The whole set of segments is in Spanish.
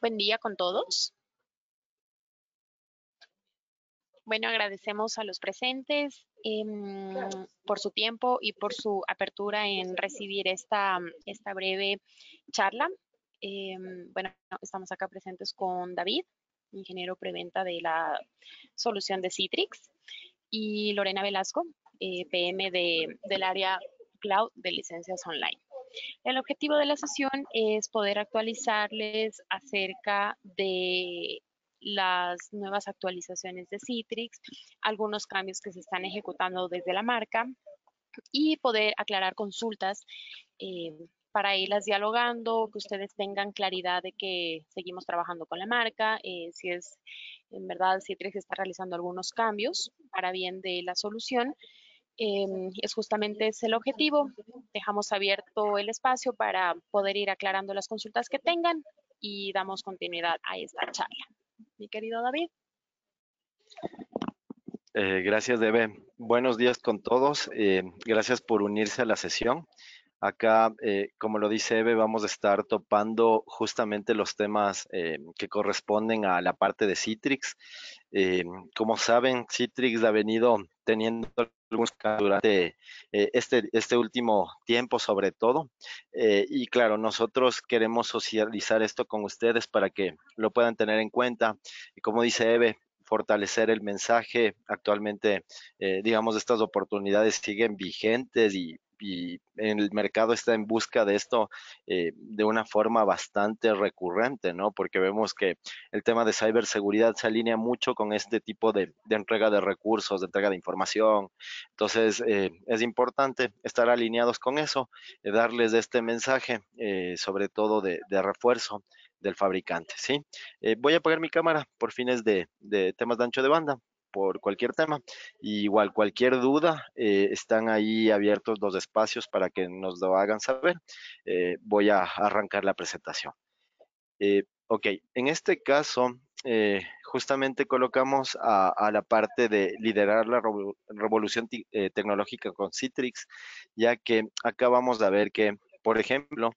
Buen día con todos. Bueno, agradecemos a los presentes em, por su tiempo y por su apertura en recibir esta, esta breve charla. Em, bueno, estamos acá presentes con David, ingeniero preventa de la solución de Citrix, y Lorena Velasco, eh, PM del área cloud de licencias online. El objetivo de la sesión es poder actualizarles acerca de las nuevas actualizaciones de Citrix, algunos cambios que se están ejecutando desde la marca y poder aclarar consultas eh, para irlas dialogando, que ustedes tengan claridad de que seguimos trabajando con la marca, eh, si es en verdad Citrix está realizando algunos cambios para bien de la solución Em, es justamente ese el objetivo. Dejamos abierto el espacio para poder ir aclarando las consultas que tengan y damos continuidad a esta charla. Mi querido David. Eh, gracias, Debe. Buenos días con todos. Eh, gracias por unirse a la sesión. Acá, eh, como lo dice Eve, vamos a estar topando justamente los temas que corresponden a la parte de Citrix. como saben, Citrix ha venido teniendo algunos durante eh, este, este último tiempo sobre todo. Eh, y claro, nosotros queremos socializar esto con ustedes para que lo puedan tener en cuenta. Y como dice Eve, fortalecer el mensaje. Actualmente, eh, digamos, estas oportunidades siguen vigentes y y el mercado está en busca de esto eh, de una forma bastante recurrente, ¿no? Porque vemos que el tema de ciberseguridad se alinea mucho con este tipo de, entrega de recursos, de entrega de información. Entonces, eh, es importante estar alineados con eso, eh, darles este mensaje, sobre todo de, refuerzo del fabricante, ¿sí? voy a apagar mi cámara por fines de temas de ancho de banda por cualquier tema. igual, cualquier duda, eh, están ahí abiertos los espacios para que nos lo hagan saber. Eh, voy a arrancar la presentación. Eh, ok, en este caso, justamente colocamos a, la parte de liderar la revolución tecnológica con Citrix, ya que acabamos de ver que, por ejemplo,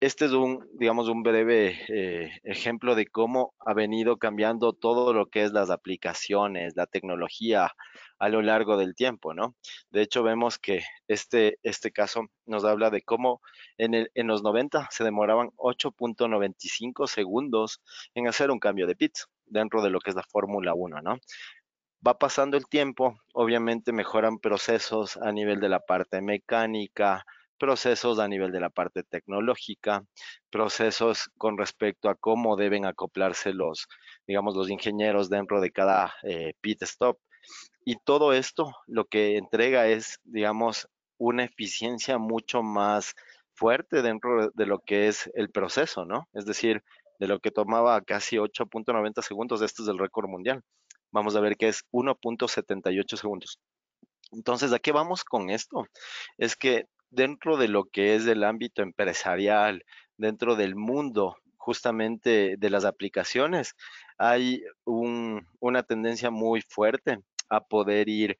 este es un, digamos, un breve eh, ejemplo de cómo ha venido cambiando todo lo que es las aplicaciones, la tecnología a lo largo del tiempo, ¿no? De hecho, vemos que este, este caso nos habla de cómo en, el, en los 90 se demoraban 8.95 segundos en hacer un cambio de pits dentro de lo que es la Fórmula 1, ¿no? va pasando el tiempo, obviamente mejoran procesos a nivel de la parte mecánica, procesos a nivel de la parte tecnológica, procesos con respecto a cómo deben acoplarse los, digamos, los ingenieros dentro de cada eh, pit stop. Y todo esto lo que entrega es, digamos, una eficiencia mucho más fuerte dentro de lo que es el proceso, ¿no? Es decir, de lo que tomaba casi 8.90 segundos, esto es el récord mundial. Vamos a ver que es 1.78 segundos. Entonces, ¿a qué vamos con esto? Es que dentro de lo que es el ámbito empresarial, dentro del mundo justamente de las aplicaciones, hay una tendencia muy fuerte a poder ir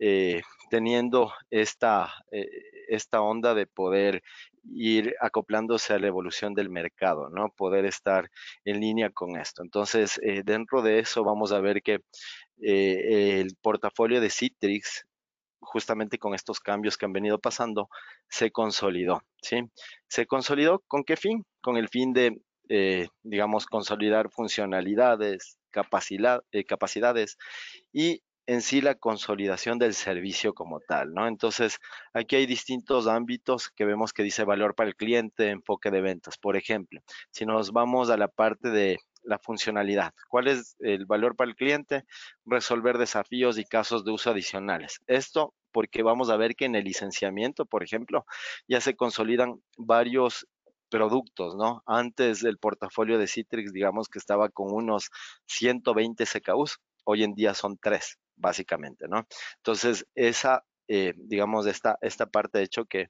eh, teniendo esta, eh, esta onda de poder ir acoplándose a la evolución del mercado, ¿no? Poder estar en línea con esto. Entonces, eh, dentro de eso vamos a ver que el portafolio de Citrix justamente con estos cambios que han venido pasando, se consolidó. ¿sí? ¿Se consolidó con qué fin? Con el fin de, eh, digamos, consolidar funcionalidades, eh, capacidades y en sí la consolidación del servicio como tal, ¿no? Entonces, aquí hay distintos ámbitos que vemos que dice valor para el cliente, enfoque de ventas. Por ejemplo, si nos vamos a la parte de la funcionalidad, cuál es el valor para el cliente, resolver desafíos y casos de uso adicionales. Esto porque vamos a ver que en el licenciamiento, por ejemplo, ya se consolidan varios productos, ¿no? Antes el portafolio de Citrix, digamos que estaba con unos 120 SKUs, hoy en día son tres, básicamente, ¿no? Entonces, esa eh, digamos, esta, esta parte de hecho que,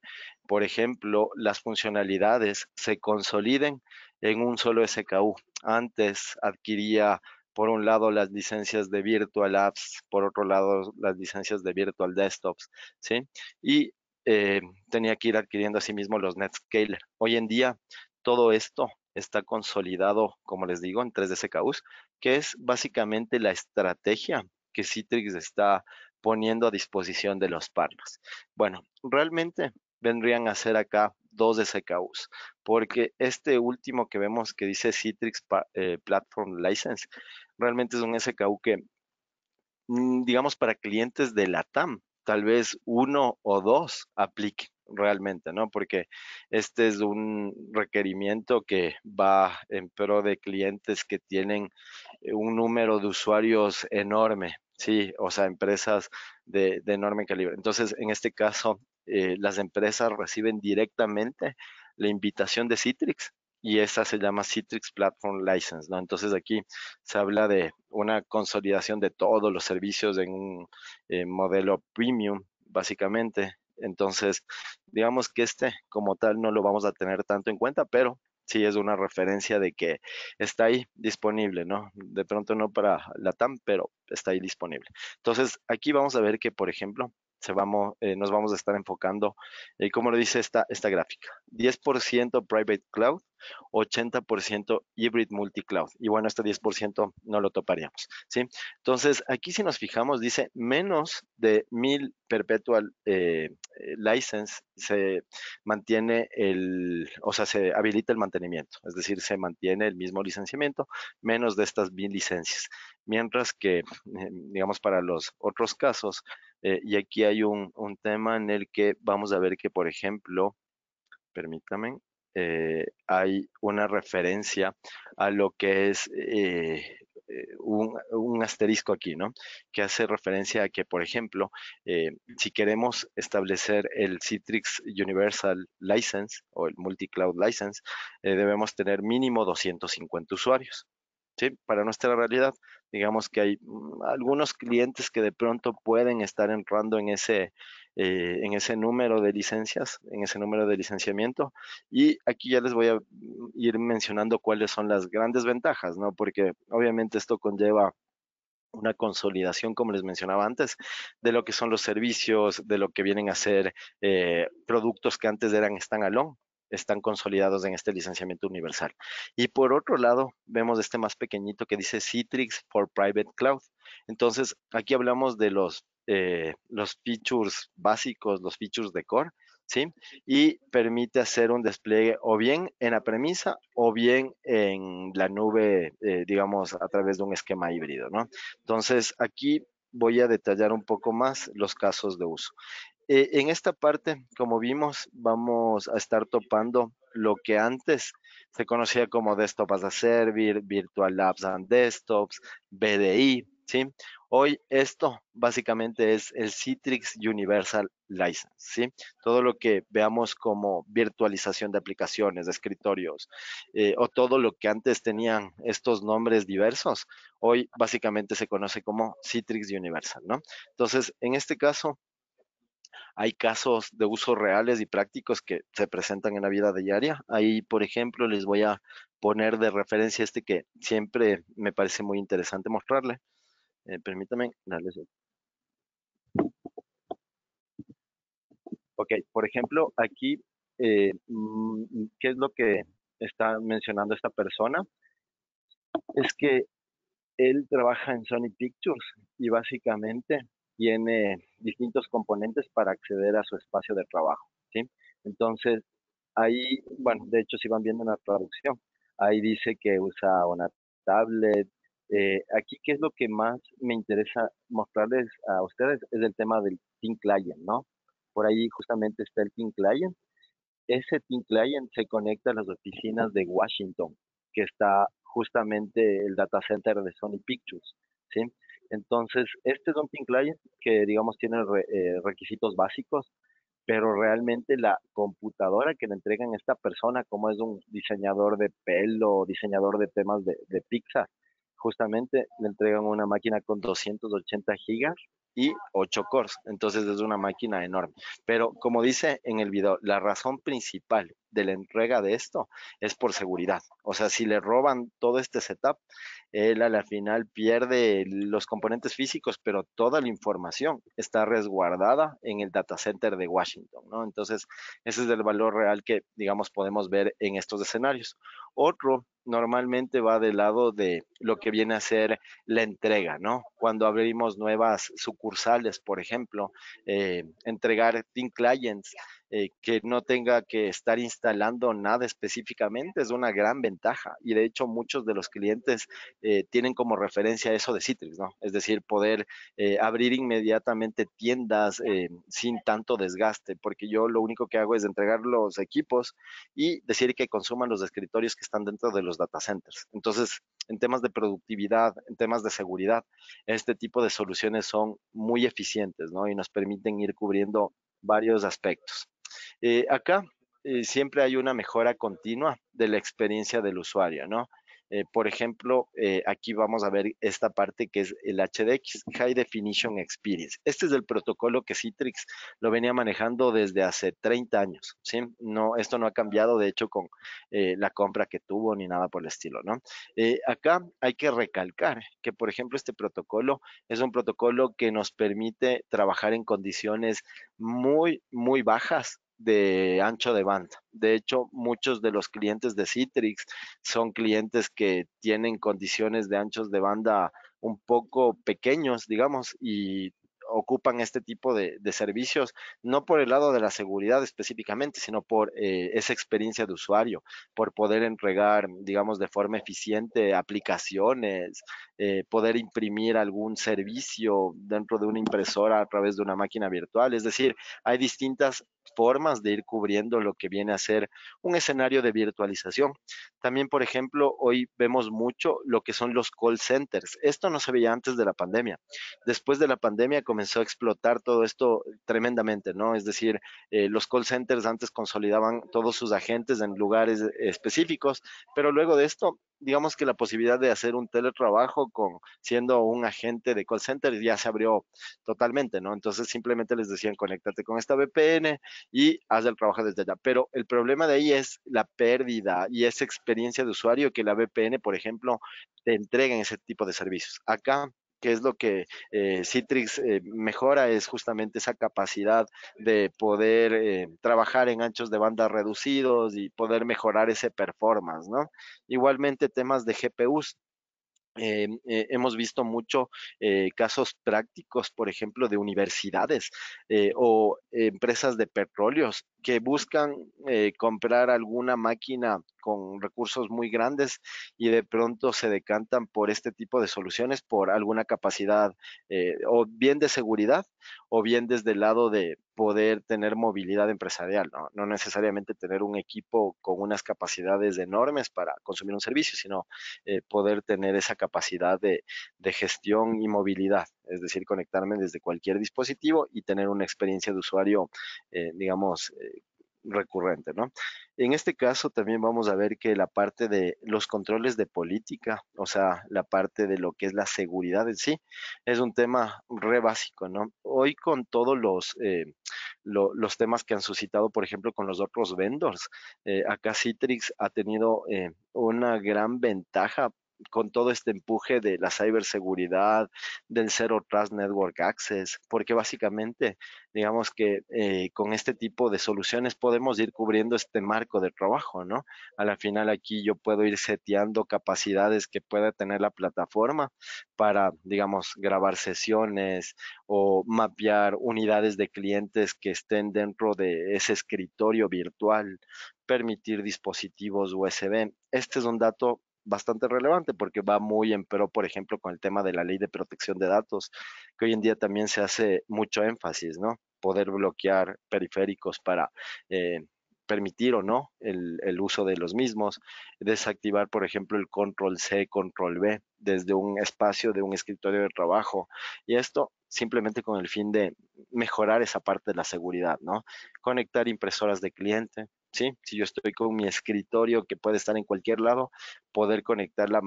por ejemplo, las funcionalidades se consoliden en un solo SKU. Antes adquiría, por un lado, las licencias de Virtual Apps, por otro lado, las licencias de Virtual Desktops, ¿sí? Y eh, tenía que ir adquiriendo asimismo los NetScaler. Hoy en día, todo esto está consolidado, como les digo, en tres SKUs, que es básicamente la estrategia que Citrix está poniendo a disposición de los partners. Bueno, realmente vendrían a ser acá dos SKUs, porque este último que vemos que dice Citrix eh, Platform License, realmente es un SKU que, mm, digamos, para clientes de la TAM, tal vez uno o dos apliquen realmente, ¿no? Porque este es un requerimiento que va en pro de clientes que tienen eh, un número de usuarios enorme Sí, o sea, empresas de, de enorme calibre. Entonces, en este caso, eh, las empresas reciben directamente la invitación de Citrix y esa se llama Citrix Platform License, ¿no? Entonces aquí se habla de una consolidación de todos los servicios en un eh, modelo premium, básicamente. Entonces, digamos que este como tal no lo vamos a tener tanto en cuenta, pero sí es una referencia de que está ahí disponible, ¿no? De pronto no para la TAM, pero está ahí disponible. Entonces, aquí vamos a ver que, por ejemplo, eh, nos vamos a estar enfocando, eh, como lo dice esta, esta gráfica, 10% private cloud, 80% hybrid multicloud. Y bueno, este 10% no lo toparíamos, ¿sí? Entonces, aquí si nos fijamos, dice menos de 1000 perpetual eh, license se mantiene el, o sea, se habilita el mantenimiento, es decir, se mantiene el mismo licenciamiento, menos de estas 1000 licencias. Mientras que, digamos, para los otros casos, eh, y aquí hay un, tema en el que vamos a ver que, por ejemplo, permítame, eh, hay una referencia a lo que es eh, un, un, asterisco aquí, ¿no? Que hace referencia a que, por ejemplo, si queremos establecer el Citrix Universal License o el Multicloud License, debemos tener mínimo 250 usuarios. ¿Sí? Para nuestra realidad, digamos que hay mm, algunos clientes que de pronto pueden estar entrando eh, en ese, número de licencias, en ese número de licenciamiento. Y aquí ya les voy a ir mencionando cuáles son las grandes ventajas, ¿no? Porque obviamente esto conlleva una consolidación, como les mencionaba antes, de lo que son los servicios, de lo que vienen a ser eh, productos que antes eran standalone están consolidados en este licenciamiento universal. Y por otro lado, vemos este más pequeñito que dice Citrix for Private Cloud. Entonces, aquí hablamos de los, eh, los features básicos, los features de core, ¿sí? Y permite hacer un despliegue o bien en la premisa o bien en la nube, eh, digamos, a través de un esquema híbrido, ¿no? Entonces, aquí voy a detallar un poco más los casos de uso. Eh, en esta parte, como vimos, vamos a estar topando lo que antes se conocía como Desktop as a Servir, Virtual Labs and Desktops, BDI, ¿sí? Hoy esto básicamente es el Citrix Universal License, ¿sí? Todo lo que veamos como virtualización de aplicaciones, de escritorios, eh, o todo lo que antes tenían estos nombres diversos, hoy básicamente se conoce como Citrix Universal, ¿no? Entonces, en este caso, hay casos de usos reales y prácticos que se presentan en la vida diaria. Ahí, por ejemplo, les voy a poner de referencia este que siempre me parece muy interesante mostrarle. Permítanme. Eh, permítame darles. Ok, por ejemplo, aquí, eh, mm, ¿qué es lo que está mencionando esta persona? Es que él trabaja en Sony Pictures y básicamente tiene distintos componentes para acceder a su espacio de trabajo. ¿sí? Entonces, ahí, bueno, de hecho, si van viendo la traducción, ahí dice que usa una tablet. Eh, aquí, ¿qué es lo que más me interesa mostrarles a ustedes? Es el tema del Team Client, ¿no? Por ahí justamente está el Team Client. Ese Team Client se conecta a las oficinas de Washington, que está justamente el data center de Sony Pictures, ¿sí? Entonces, este dumping client, que digamos tiene eh, requisitos básicos, pero realmente la computadora que le entregan a esta persona, como es un diseñador de pelo, diseñador de temas de, de justamente le entregan una máquina con 280 gigas y 8 cores. Entonces es una máquina enorme. Pero como dice en el video, la razón principal de la entrega de esto es por seguridad. O sea, si le roban todo este setup, él a la final pierde los componentes físicos, pero toda la información está resguardada en el data center de Washington, ¿no? Entonces, ese es el valor real que, digamos, podemos ver en estos escenarios. Otro normalmente va del lado de lo que viene a ser la entrega, ¿no? Cuando abrimos nuevas sucursales, por ejemplo, eh, entregar Team Clients eh, que no tenga que estar instalando nada específicamente es una gran ventaja. Y de hecho, muchos de los clientes eh, tienen como referencia eso de Citrix, ¿no? Es decir, poder eh, abrir inmediatamente tiendas sin tanto desgaste, porque yo lo único que hago es entregar los equipos y decir que consuman los escritorios que están dentro de los data centers. Entonces, en temas de productividad, en temas de seguridad, este tipo de soluciones son muy eficientes, ¿no? Y nos permiten ir cubriendo varios aspectos. Eh, acá eh, siempre hay una mejora continua de la experiencia del usuario, ¿no? Eh, por ejemplo, aquí vamos a ver esta parte que es el HDX, High Definition Experience. Este es el protocolo que Citrix lo venía manejando desde hace 30 años. ¿sí? esto no ha cambiado, de hecho, con la compra que tuvo ni nada por el estilo. ¿no? acá hay que recalcar que, por ejemplo, este protocolo es un protocolo que nos permite trabajar en condiciones muy, muy bajas de ancho de banda. De hecho, muchos de los clientes de Citrix son clientes que tienen condiciones de anchos de banda un poco pequeños, digamos, y ocupan este tipo de, servicios, no por el lado de la seguridad específicamente, sino por eh, esa experiencia de usuario, por poder entregar, digamos, de forma eficiente aplicaciones, eh, poder imprimir algún servicio dentro de una impresora a través de una máquina virtual. Es decir, hay distintas formas de ir cubriendo lo que viene a ser un escenario de virtualización. También, por ejemplo, hoy vemos mucho lo que son los call centers. Esto no se veía antes de la pandemia. Después de la pandemia comenzó a explotar todo esto tremendamente, ¿no? Es decir, eh, los call centers antes consolidaban todos sus agentes en lugares específicos, pero luego de esto digamos que la posibilidad de hacer un teletrabajo con siendo un agente de call center ya se abrió totalmente, ¿no? Entonces simplemente les decían, conéctate con esta VPN y haz el trabajo desde allá. Pero el problema de ahí es la pérdida y esa experiencia de usuario que la VPN, por ejemplo, te entrega en ese tipo de servicios. Acá ¿Qué es lo que eh, Citrix eh, mejora, es justamente esa capacidad de poder eh, trabajar en anchos de banda reducidos y poder mejorar ese performance, ¿no? Igualmente temas de GPUs, hemos visto mucho casos prácticos, por ejemplo, de universidades o empresas de petróleos que buscan eh, comprar alguna máquina con recursos muy grandes y de pronto se decantan por este tipo de soluciones por alguna capacidad eh, o bien de seguridad o bien desde el lado de poder tener movilidad empresarial, ¿no? necesariamente tener un equipo con unas capacidades enormes para consumir un servicio, sino eh, poder tener esa capacidad de gestión y movilidad es decir, conectarme desde cualquier dispositivo y tener una experiencia de usuario, eh, digamos, eh, recurrente, ¿no? En este caso también vamos a ver que la parte de los controles de política, o sea, la parte de lo que es la seguridad en sí, es un tema re básico, ¿no? Hoy con todos los, eh, los temas que han suscitado, por ejemplo, con los otros vendors, acá Citrix ha tenido una gran ventaja con todo este empuje de la ciberseguridad, del Zero Trust Network Access, porque básicamente, digamos que eh, con este tipo de soluciones podemos ir cubriendo este marco de trabajo, ¿no? A la final aquí yo puedo ir seteando capacidades que pueda tener la plataforma para, digamos, grabar sesiones o mapear unidades de clientes que estén dentro de ese escritorio virtual, permitir dispositivos USB. Este es un dato bastante relevante porque va muy en pro, por ejemplo, con el tema de la ley de protección de datos, que hoy en día también se hace mucho énfasis, ¿no? Poder bloquear periféricos para eh, permitir o no el, uso de los mismos, desactivar, por ejemplo, el control C, control B desde un espacio de un escritorio de trabajo. Y esto simplemente con el fin de mejorar esa parte de la seguridad, ¿no? Conectar impresoras de cliente, ¿sí? Si yo estoy con mi escritorio que puede estar en cualquier lado, poder conectar la,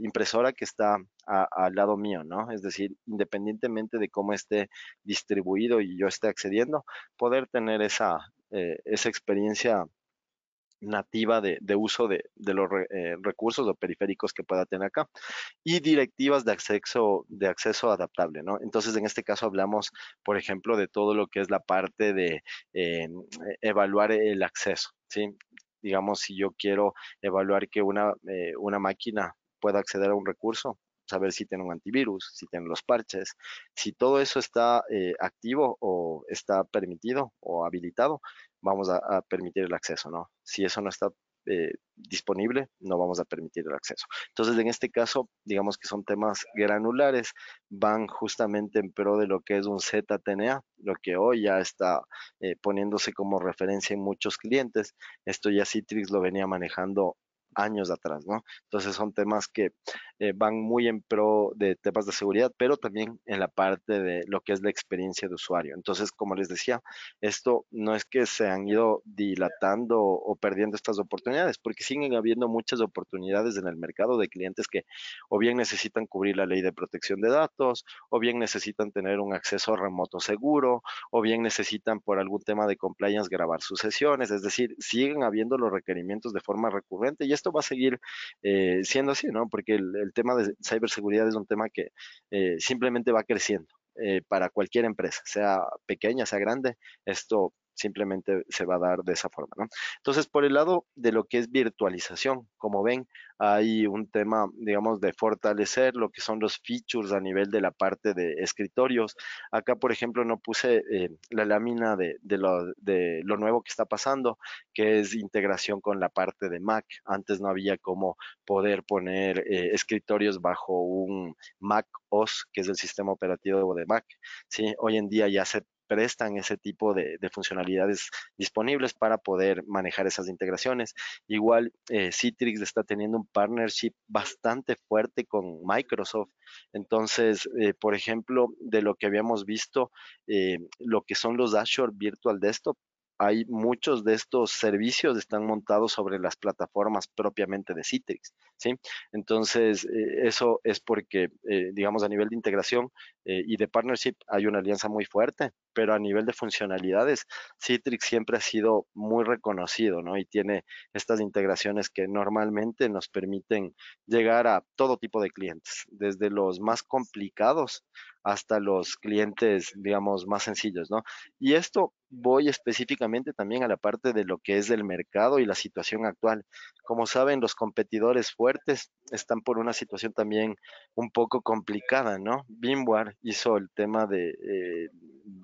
impresora que está al lado mío, ¿no? Es decir, independientemente de cómo esté distribuido y yo esté accediendo, poder tener esa, eh, esa experiencia nativa de, uso de, los eh, recursos o periféricos que pueda tener acá y directivas de acceso, de acceso adaptable. ¿no? Entonces, en este caso hablamos, por ejemplo, de todo lo que es la parte de eh, evaluar el acceso. ¿sí? Digamos, si yo quiero evaluar que una, eh, una máquina pueda acceder a un recurso, saber si tienen un antivirus, si tienen los parches, si todo eso está eh, activo o está permitido o habilitado, vamos a, permitir el acceso, ¿no? Si eso no está eh, disponible, no vamos a permitir el acceso. Entonces, en este caso, digamos que son temas granulares, van justamente en pro de lo que es un ZTNA, lo que hoy ya está eh, poniéndose como referencia en muchos clientes. Esto ya Citrix lo venía manejando años atrás, ¿no? Entonces son temas que eh, van muy en pro de temas de seguridad, pero también en la parte de lo que es la experiencia de usuario. Entonces, como les decía, esto no es que se han ido dilatando o perdiendo estas oportunidades, porque siguen habiendo muchas oportunidades en el mercado de clientes que o bien necesitan cubrir la ley de protección de datos, o bien necesitan tener un acceso remoto seguro, o bien necesitan por algún tema de compliance grabar sus sesiones, es decir, siguen habiendo los requerimientos de forma recurrente y esto va a seguir eh, siendo así, ¿no? Porque el, el tema de ciberseguridad es un tema que eh, simplemente va creciendo eh, para cualquier empresa, sea pequeña, sea grande. Esto simplemente se va a dar de esa forma, ¿no? Entonces, por el lado de lo que es virtualización, como ven, hay un tema, digamos, de fortalecer lo que son los features a nivel de la parte de escritorios. Acá, por ejemplo, no puse eh, la lámina de, lo, nuevo que está pasando, que es integración con la parte de Mac. Antes no había cómo poder poner eh, escritorios bajo un Mac OS, que es el sistema operativo de Mac. Hoy en día ya se prestan ese tipo de, funcionalidades disponibles para poder manejar esas integraciones. Igual, eh, Citrix está teniendo un partnership bastante fuerte con Microsoft. Entonces, eh, por ejemplo, de lo que habíamos visto, eh, lo que son los Azure Virtual Desktop, hay muchos de estos servicios están montados sobre las plataformas propiamente de Citrix, ¿sí? Entonces, eh, eso es porque, eh, digamos, a nivel de integración eh, y de partnership hay una alianza muy fuerte, pero a nivel de funcionalidades, Citrix siempre ha sido muy reconocido, ¿no? Y tiene estas integraciones que normalmente nos permiten llegar a todo tipo de clientes, desde los más complicados hasta los clientes, digamos, más sencillos, ¿no? Y esto voy específicamente también a la parte de lo que es del mercado y la situación actual. Como saben, los competidores fuertes están por una situación también un poco complicada, ¿no? Bimwar hizo el tema de, eh,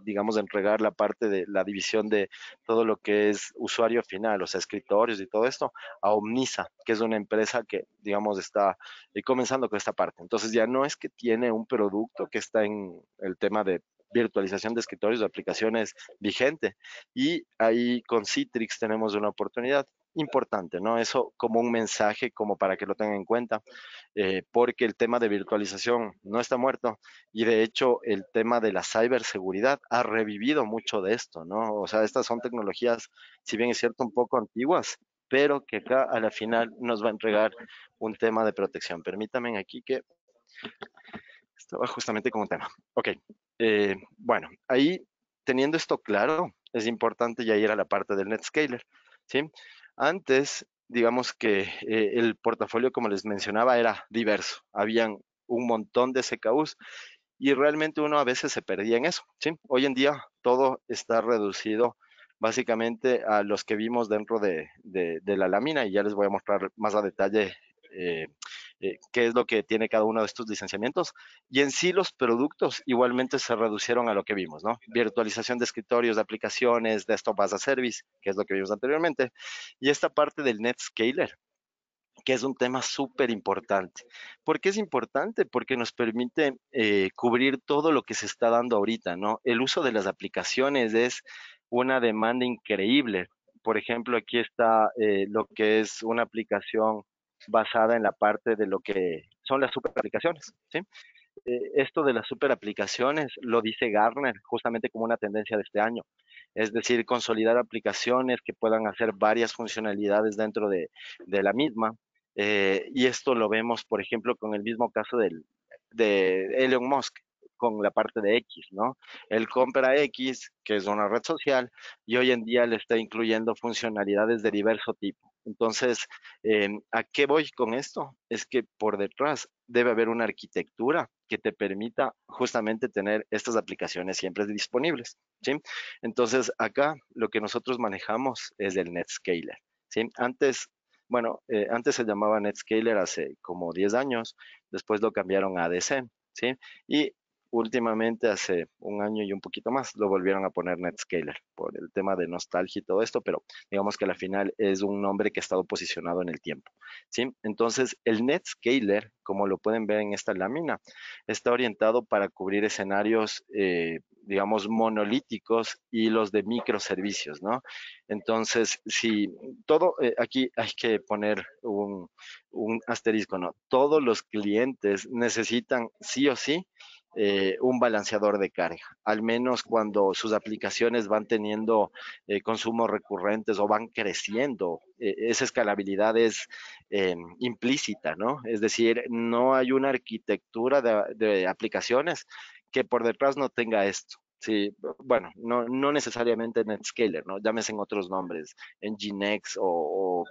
digamos, de entregar la parte de la división de todo lo que es usuario final, o sea, escritorios y todo esto, a Omnisa, que es una empresa que, digamos, está eh, comenzando con esta parte. Entonces ya no es que tiene un producto que está en el tema de virtualización de escritorios de aplicaciones vigente. Y ahí con Citrix tenemos una oportunidad importante, ¿no? Eso como un mensaje, como para que lo tengan en cuenta, eh, porque el tema de virtualización no está muerto y de hecho el tema de la ciberseguridad ha revivido mucho de esto, ¿no? O sea, estas son tecnologías, si bien es cierto, un poco antiguas, pero que acá a la final nos va a entregar un tema de protección. Permítanme aquí que estaba justamente con tema. Ok, eh, bueno, ahí teniendo esto claro, es importante ya ir a la parte del NetScaler. ¿sí? Antes, digamos que eh, el portafolio, como les mencionaba, era diverso. Habían un montón de CKUs y realmente uno a veces se perdía en eso. ¿sí? Hoy en día todo está reducido básicamente a los que vimos dentro de, de, la lámina y ya les voy a mostrar más a detalle eh, eh, qué es lo que tiene cada uno de estos licenciamientos. Y en sí los productos igualmente se reducieron a lo que vimos, ¿no? Virtualización de escritorios, de aplicaciones, desktop as a service, que es lo que vimos anteriormente. Y esta parte del Net NetScaler, que es un tema súper importante. ¿Por qué es importante? Porque nos permite eh, cubrir todo lo que se está dando ahorita, ¿no? El uso de las aplicaciones es una demanda increíble. Por ejemplo, aquí está eh, lo que es una aplicación basada en la parte de lo que son las superaplicaciones. Eh, esto de las superaplicaciones lo dice Garner justamente como una tendencia de este año. Es decir, consolidar aplicaciones que puedan hacer varias funcionalidades dentro de, la misma. Eh, y esto lo vemos, por ejemplo, con el mismo caso de Elon Musk con la parte de X, ¿no? Él compra X, que es una red social, y hoy en día le está incluyendo funcionalidades de diverso tipo. Entonces, em, ¿a qué voy con esto? Es que por detrás debe haber una arquitectura que te permita justamente tener estas aplicaciones siempre disponibles. Entonces, acá lo que nosotros manejamos es el NetScaler. ¿sí? Antes, bueno, eh, antes se llamaba NetScaler hace como 10 años, después lo cambiaron a ADC. ¿sí? Y últimamente hace un año y un poquito más lo volvieron a poner Netscaler por el tema de nostalgia y todo esto, pero digamos que al la final es un nombre que ha estado posicionado en el tiempo. ¿sí? Entonces, el Netscaler, como lo pueden ver en esta lámina, está orientado para cubrir escenarios, eh, digamos, monolíticos y los de microservicios, ¿no? Entonces, si todo, eh, aquí hay que poner un, un asterisco, ¿no? Todos los clientes necesitan sí o sí eh, un balanceador de carga, al menos cuando sus aplicaciones van teniendo eh, consumos recurrentes o van creciendo. Eh, esa escalabilidad es implícita, ¿no? Es decir, no hay una arquitectura de, aplicaciones que por detrás no tenga esto. Sí, bueno, no, no necesariamente NetScaler, ¿no? Llámese en otros nombres, en Nginx o,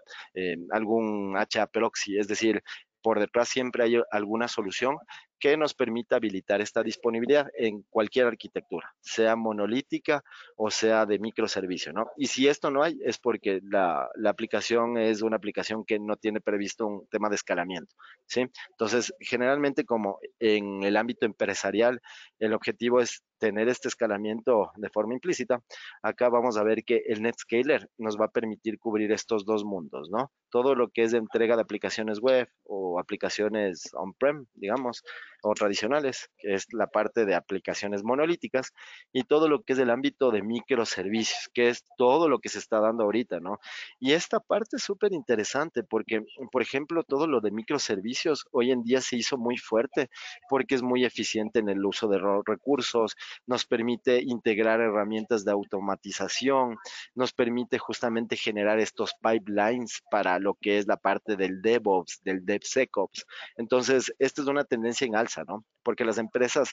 algún HA proxy, es decir, por detrás siempre hay alguna solución que nos permita habilitar esta disponibilidad en cualquier arquitectura, sea monolítica o sea de microservicio, ¿no? Y si esto no hay, es porque la, aplicación es una aplicación que no tiene previsto un tema de escalamiento, ¿sí? Entonces, generalmente como en el ámbito empresarial, el objetivo es tener este escalamiento de forma implícita, acá vamos a ver que el NetScaler nos va a permitir cubrir estos dos mundos, ¿no? Todo lo que es entrega de aplicaciones web o aplicaciones on-prem, digamos, o tradicionales, que es la parte de aplicaciones monolíticas y todo lo que es el ámbito de microservicios, que es todo lo que se está dando ahorita, ¿no? Y esta parte es súper interesante porque, por ejemplo, todo lo de microservicios hoy en día se hizo muy fuerte porque es muy eficiente en el uso de recursos, nos permite integrar herramientas de automatización, nos permite justamente generar estos pipelines para lo que es la parte del DevOps, del DevSecOps. Entonces, esta es una tendencia en alta porque las empresas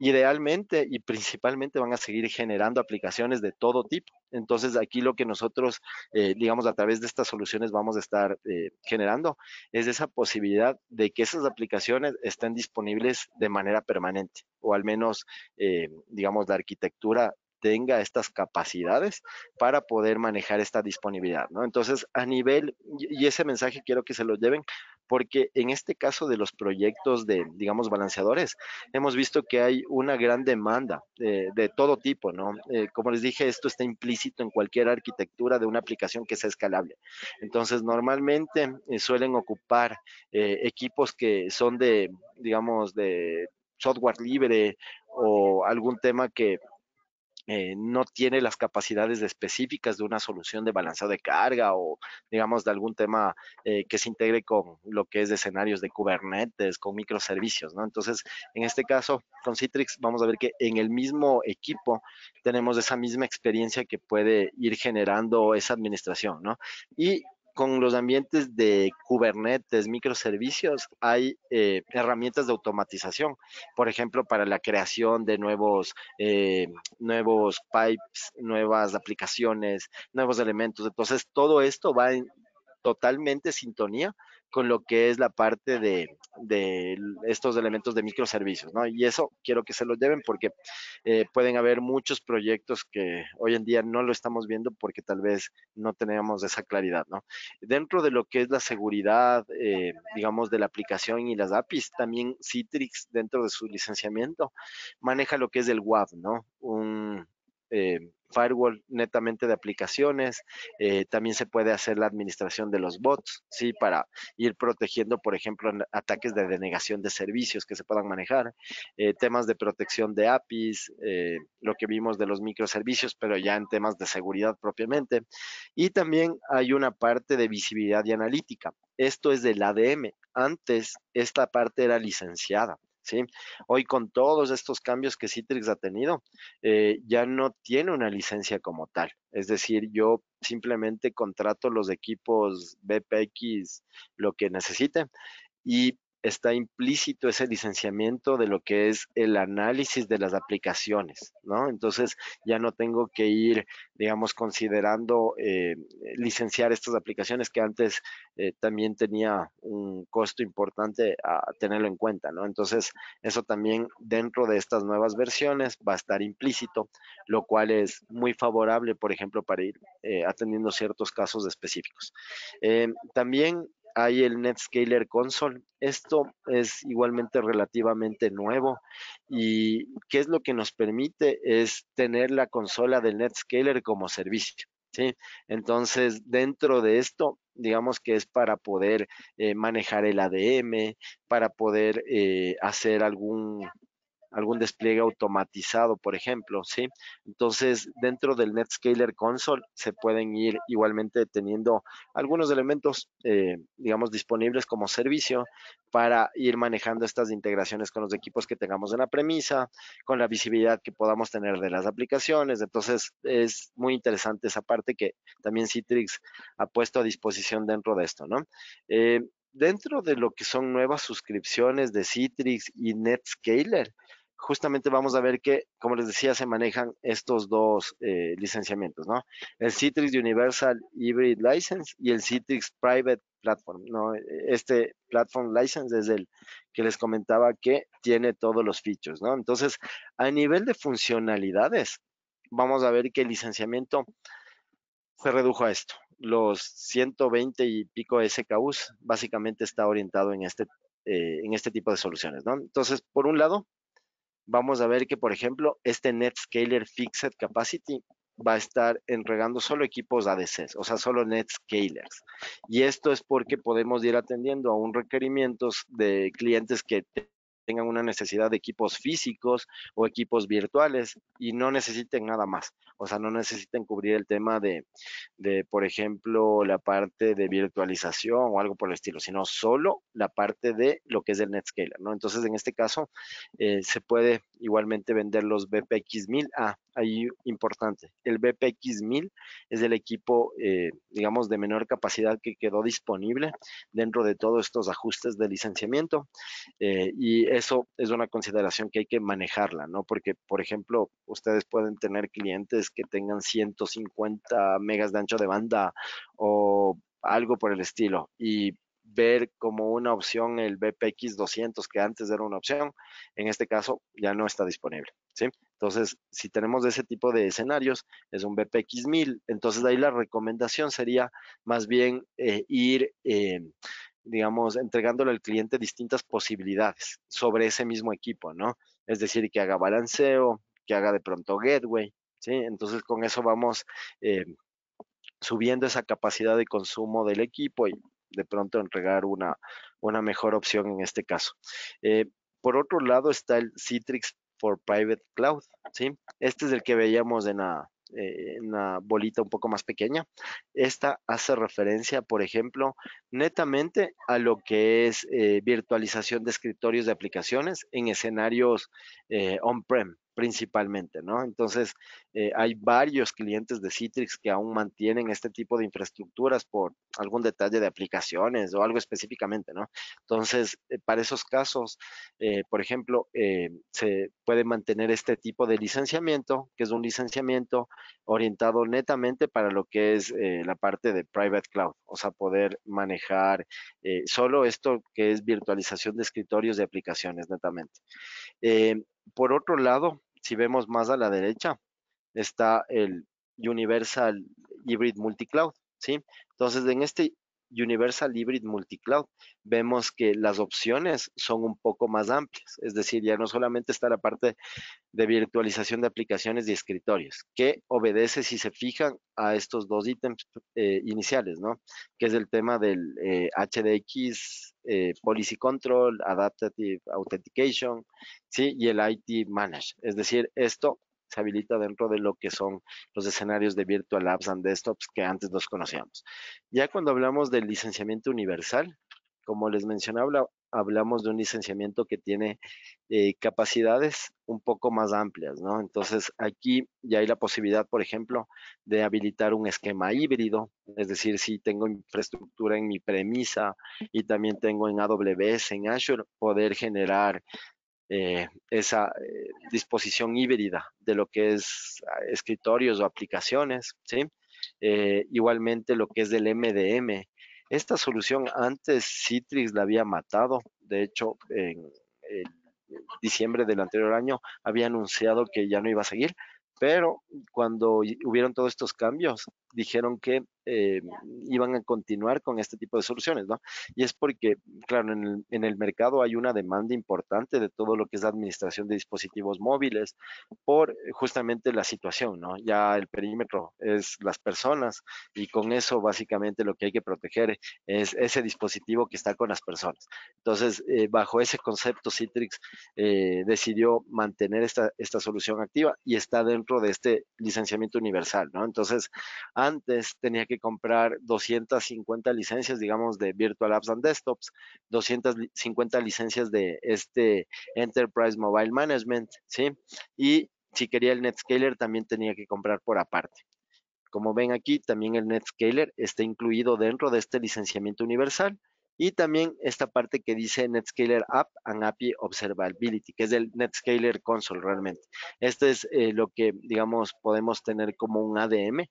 idealmente y principalmente van a seguir generando aplicaciones de todo tipo. Entonces, aquí lo que nosotros, eh, digamos, a través de estas soluciones vamos a estar eh, generando es esa posibilidad de que esas aplicaciones estén disponibles de manera permanente o al menos, eh, digamos, la arquitectura tenga estas capacidades para poder manejar esta disponibilidad, Entonces, a nivel, y ese mensaje quiero que se lo lleven porque en este caso de los proyectos de, digamos, balanceadores, hemos visto que hay una gran demanda de todo tipo, ¿no? Eh, como les dije, esto está implícito en cualquier arquitectura de una aplicación que sea escalable. Entonces, normalmente eh, suelen ocupar eh, equipos que son de, digamos, de software libre o algún tema que eh, no tiene las capacidades específicas de una solución de balanceo de carga o, digamos, de algún tema eh, que se integre con lo que es de escenarios de Kubernetes, con microservicios, ¿no? Entonces, en este caso, con Citrix, vamos a ver que en el mismo equipo tenemos esa misma experiencia que puede ir generando esa administración, ¿no? Y con los ambientes de Kubernetes, microservicios, hay eh, herramientas de automatización, por ejemplo, para la creación de nuevos, eh, nuevos pipes, nuevas aplicaciones, nuevos elementos. Entonces, todo esto va en totalmente sintonía con lo que es la parte de, estos elementos de microservicios, ¿no? Y eso quiero que se lo lleven porque eh, pueden haber muchos proyectos que hoy en día no lo estamos viendo porque tal vez no tenemos esa claridad, ¿no? Dentro de lo que es la seguridad, eh, digamos, de la aplicación y las APIs, también Citrix, dentro de su licenciamiento, maneja lo que es el WAF, ¿no? Un, eh, firewall netamente de aplicaciones. Eh, también se puede hacer la administración de los bots, ¿sí? Para ir protegiendo, por ejemplo, ataques de denegación de servicios que se puedan manejar, eh, temas de protección de APIs, lo que vimos de los microservicios, pero ya en temas de seguridad propiamente. Y también hay una parte de visibilidad y analítica. Esto es del ADM. Antes esta parte era licenciada. ¿sí? Hoy con todos estos cambios que Citrix ha tenido, eh, ya no tiene una licencia como tal. Es decir, yo simplemente contrato los equipos BPX, lo que necesite, y está implícito ese licenciamiento de lo que es el análisis de las aplicaciones, ¿no? Entonces ya no tengo que ir, digamos, considerando eh, licenciar estas aplicaciones que antes eh, también tenía un costo importante a tenerlo en cuenta, ¿no? Entonces eso también dentro de estas nuevas versiones va a estar implícito, lo cual es muy favorable, por ejemplo, para ir eh, atendiendo ciertos casos específicos. también hay el NetScaler Console. Esto es igualmente relativamente nuevo y qué es lo que nos permite es tener la consola del NetScaler como servicio. ¿sí? Entonces, dentro de esto, digamos que es para poder eh, manejar el ADM, para poder eh, hacer algún algún despliegue automatizado, por ejemplo, ¿sí? Entonces, dentro del NetScaler Console se pueden ir igualmente teniendo algunos elementos, eh, digamos, disponibles como servicio para ir manejando estas integraciones con los equipos que tengamos en la premisa, con la visibilidad que podamos tener de las aplicaciones. Entonces, es muy interesante esa parte que también Citrix ha puesto a disposición dentro de esto, ¿no? Eh, dentro de lo que son nuevas suscripciones de Citrix y NetScaler, justamente vamos a ver que, como les decía, se manejan estos dos eh, licenciamientos, ¿no? El Citrix Universal Hybrid License y el Citrix Private Platform, ¿no? Este Platform License es el que les comentaba que tiene todos los fichos ¿no? Entonces, a nivel de funcionalidades, vamos a ver que el licenciamiento se redujo a esto. Los 120 y pico SKUs básicamente está orientado en este, eh, en este tipo de soluciones, ¿no? Entonces, por un lado, vamos a ver que, por ejemplo, este NetScaler Fixed Capacity va a estar entregando solo equipos ADCs, o sea, solo NetScalers. Y esto es porque podemos ir atendiendo a un requerimientos de clientes que tengan una necesidad de equipos físicos o equipos virtuales y no necesiten nada más. O sea, no necesiten cubrir el tema de, por ejemplo, la parte de virtualización o algo por el estilo, sino solo la parte de lo que es el NetScaler, ¿no? Entonces, en este caso, eh, se puede igualmente vender los BPX 1000A ahí importante. El BPX 1000 es el equipo, eh, digamos, de menor capacidad que quedó disponible dentro de todos estos ajustes de licenciamiento. Eh, y eso es una consideración que hay que manejarla, ¿no? Porque, por ejemplo, ustedes pueden tener clientes que tengan 150 megas de ancho de banda o algo por el estilo. Y ver como una opción el BPX 200 que antes era una opción, en este caso ya no está disponible, ¿sí? Entonces, si tenemos ese tipo de escenarios, es un BPX 1000, entonces ahí la recomendación sería más bien eh, ir, eh, digamos, entregándole al cliente distintas posibilidades sobre ese mismo equipo, ¿no? Es decir, que haga balanceo, que haga de pronto gateway, ¿sí? Entonces, con eso vamos... Eh, subiendo esa capacidad de consumo del equipo y de pronto entregar una, una mejor opción en este caso. Eh, por otro lado está el Citrix for Private Cloud, ¿sí? Este es el que veíamos en la, eh, bolita un poco más pequeña. Esta hace referencia, por ejemplo, netamente a lo que es eh, virtualización de escritorios de aplicaciones en escenarios on-prem, principalmente, ¿no? Entonces, eh, hay varios clientes de Citrix que aún mantienen este tipo de infraestructuras por algún detalle de aplicaciones o algo específicamente, ¿no? Entonces, eh, para esos casos, eh, por ejemplo, se puede mantener este tipo de licenciamiento, que es un licenciamiento orientado netamente para lo que es la parte de private cloud, o sea, poder manejar solo esto que es virtualización de escritorios de aplicaciones netamente. Por otro lado, si vemos más a la derecha, está el Universal Hybrid Multicloud, ¿sí? Entonces, en este Universal Hybrid Multicloud, vemos que las opciones son un poco más amplias, es decir, ya no solamente está la parte de virtualización de aplicaciones y escritorios, que obedece, si se fijan, a estos dos ítems eh, iniciales, ¿no? Que es el tema del HDX, eh, eh, Policy Control, Adaptive Authentication, ¿sí? Y el IT Manage. Es decir, esto habilita dentro de lo que son los escenarios de virtual apps and desktops que antes los conocíamos. Ya cuando hablamos del licenciamiento universal, como les mencionaba, hablamos de un licenciamiento que tiene eh, capacidades un poco más amplias, ¿no? Entonces, aquí ya hay la posibilidad, por ejemplo, de habilitar un esquema híbrido, es decir, si tengo infraestructura en mi premisa y también tengo en AWS, en Azure, poder generar eh, esa eh, disposición híbrida de lo que es ah, escritorios o aplicaciones, ¿sí? Eh, igualmente lo que es del MDM. Esta solución antes Citrix la había matado, de hecho en diciembre del anterior año había anunciado que ya no iba a seguir, pero cuando hubieron todos estos cambios dijeron que eh, iban a continuar con este tipo de soluciones, ¿no? Y es porque, claro, en el, mercado hay una demanda importante de todo lo que es la administración de dispositivos móviles por eh, justamente la situación, ¿no? Ya el perímetro es las personas y con eso básicamente lo que hay que proteger es ese dispositivo que está con las personas. Entonces, eh, bajo ese concepto, Citrix decidió mantener esta, esta solución activa y está dentro de este licenciamiento universal, ¿no? Entonces, antes tenía que comprar 250 licencias, digamos, de Virtual Apps and Desktops, 250 licencias de este Enterprise Mobile Management, ¿sí? Y si quería el NetScaler, también tenía que comprar por aparte. Como ven aquí, también el NetScaler está incluido dentro de este licenciamiento universal y también esta parte que dice NetScaler App and API Observability, que es el NetScaler Console realmente. Este es eh, lo que, digamos, podemos tener como un ADM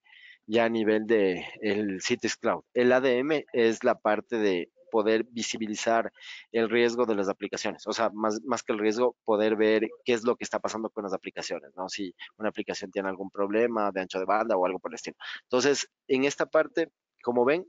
ya a nivel de el Cities Cloud. El ADM es la parte de poder visibilizar el riesgo de las aplicaciones, o sea, más, más que el riesgo, poder ver qué es lo que está pasando con las aplicaciones, ¿no? Si una aplicación tiene algún problema de ancho de banda o algo por el estilo. Entonces, en esta parte, como ven,